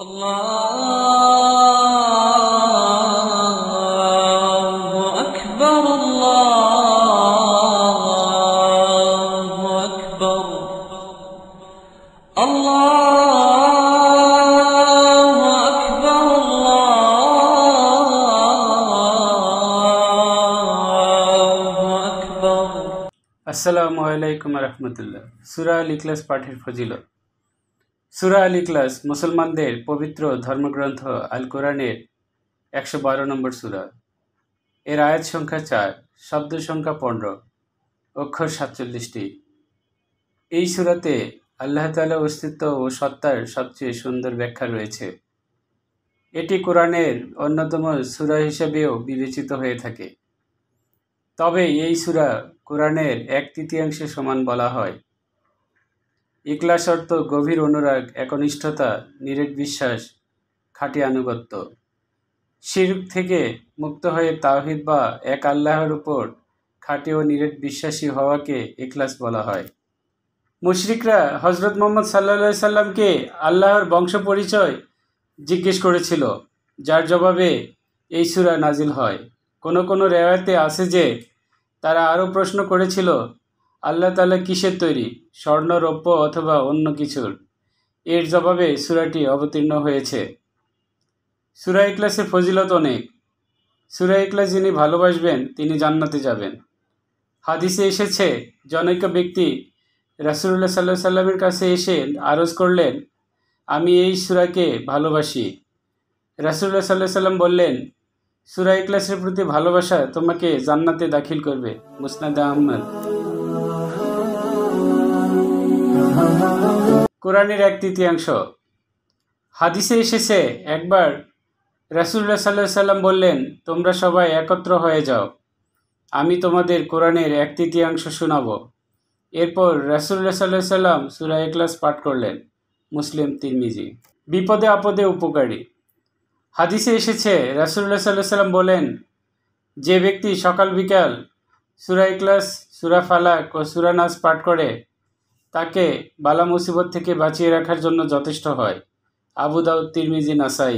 الله أكبر الله أكبر الله أكبر الله أكبر আসসালামু আলাইকুম রহমতুল্লাহ সুরা আল ইকলাস পাঠের ফজিলত সুরা আল ইকলাস মুসলমানদের পবিত্র ধর্মগ্রন্থ আল কোরআনের একশো বারো নম্বর সুরা এর আয়াত সংখ্যা চার শব্দ সংখ্যা পনেরো অক্ষর সাতচল্লিশটি এই সুরাতে আল্লাহ তালা অস্তিত্ব ও সত্তার সবচেয়ে সুন্দর ব্যাখ্যা রয়েছে এটি কোরআনের অন্যতম সুরা হিসেবেও বিবেচিত হয়ে থাকে তবে এই সুরা কোরআনের এক তৃতীয়াংশের সমান বলা হয় ইকলা অর্থ গভীর অনুরাগ একনিষ্ঠতা নিরেট বিশ্বাস খাঁটি আনুগত্য শিরক থেকে মুক্ত হয়ে তাহিদ বা এক আল্লাহর উপর খাঁটি ও নিরেট বিশ্বাসী হওয়াকে ইখলাস বলা হয় মুশরিকরা হজরত মোহাম্মদ সাল্লা সাল্লামকে আল্লাহর বংশ পরিচয় জিজ্ঞেস করেছিল যার জবাবে এই সুরা নাজিল হয় কোনো কোনো রেওয়ায়তে আছে যে তারা আরও প্রশ্ন করেছিল আল্লাহ তালা কিসের তৈরি স্বর্ণ রৌপ্য অথবা অন্য কিছুর এর জবাবে সুরাটি অবতীর্ণ হয়েছে সুরা ইকলাসের ফজিলত অনেক সুরা ইকলাস যিনি ভালোবাসবেন তিনি জান্নাতে যাবেন হাদিসে এসেছে জনৈক ব্যক্তি রাসুল্লাহ সাল্লাহ সাল্লামের কাছে এসে আরজ করলেন আমি এই সুরাকে ভালোবাসি রাসুল্লাহ সাল্লাহ সাল্লাম বললেন সুরা ইকলাসের প্রতি ভালোবাসা তোমাকে জান্নাতে দাখিল করবে মুসনাদ আহমদ কোরআনের এক তৃতীয়াংশ হাদিসে এসেছে একবার রাসুল্লা সাল্লাহ সাল্লাম বললেন তোমরা সবাই একত্র হয়ে যাও আমি তোমাদের কোরআনের এক তৃতীয়াংশ শোনাব এরপর রাসুল্লা সাল্লাহ সাল্লাম সুরা এক্লাস পাঠ করলেন মুসলিম তিরমিজি বিপদে আপদে উপকারী হাদিসে এসেছে রাসুল্লা সাল্লাহ সাল্লাম বলেন যে ব্যক্তি সকাল বিকাল সুরা এক্লাস সুরা ফালাক ও সুরা পাঠ করে তাকে বালা মুসিবত থেকে বাঁচিয়ে রাখার জন্য যথেষ্ট হয় আবু তিরমিজি নাসাই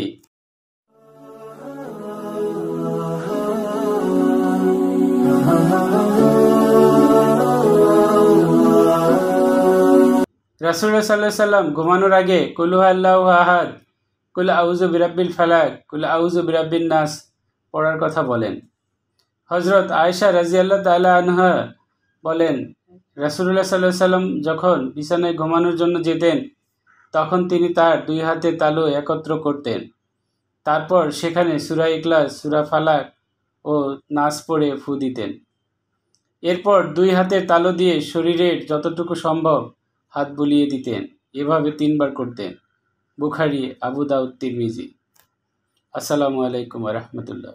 রাসুল্লাহ সাল্লাহ সাল্লাম ঘুমানোর আগে কুলু আল্লাহ আহাদ কুল আউজু বিরাব্বিল ফালাক কুল আউজু বিরাব্বিল নাস পড়ার কথা বলেন হজরত আয়েশা রাজিয়াল্লাহ তাল্লাহ আনহা বলেন রাসুল্লাহ সাল্লাহ সাল্লাম যখন বিছানায় ঘুমানোর জন্য যেতেন তখন তিনি তার দুই হাতে তালু একত্র করতেন তারপর সেখানে সুরা ইকলাস সুরা ফালাক ও নাচ পড়ে ফু দিতেন এরপর দুই হাতে তালু দিয়ে শরীরের যতটুকু সম্ভব হাত বুলিয়ে দিতেন এভাবে তিনবার করতেন বুখারি আবু দাউদ তিরমিজি আসসালামু আলাইকুম রহমতুল্লাহ